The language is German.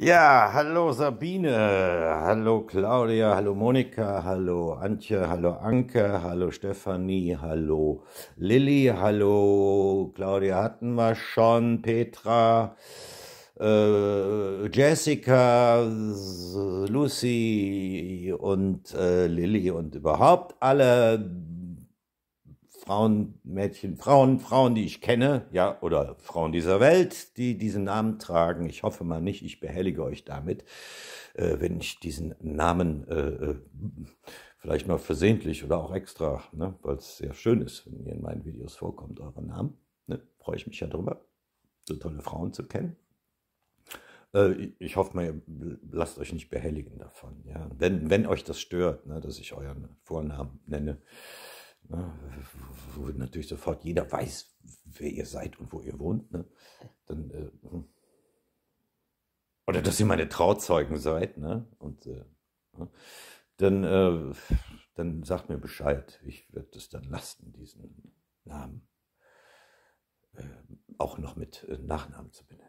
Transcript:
Ja, hallo Sabine, hallo Claudia, hallo Monika, hallo Antje, hallo Anke, hallo Stefanie, hallo Lilly, hallo Claudia hatten wir schon, Petra, äh, Jessica, Lucy und äh, Lilly und überhaupt alle Frauen, Mädchen, Frauen, Frauen, die ich kenne, ja, oder Frauen dieser Welt, die diesen Namen tragen. Ich hoffe mal nicht, ich behellige euch damit, äh, wenn ich diesen Namen äh, äh vielleicht mal versehentlich oder auch extra, ne, weil es sehr schön ist, wenn ihr in meinen Videos vorkommt, euren Namen. Ne, Freue ich mich ja drüber, so tolle Frauen zu kennen. Äh, ich hoffe mal, ihr lasst euch nicht behelligen davon. Ja? Wenn, wenn euch das stört, ne, dass ich euren Vornamen nenne, Ne? Wo natürlich sofort jeder weiß, wer ihr seid und wo ihr wohnt. Ne? Dann, äh, hm. oder dass ihr meine Trauzeugen seid. Ne? Und äh, ne? dann, äh, dann sagt mir Bescheid. Ich werde es dann lassen, diesen Namen äh, auch noch mit äh, Nachnamen zu benennen.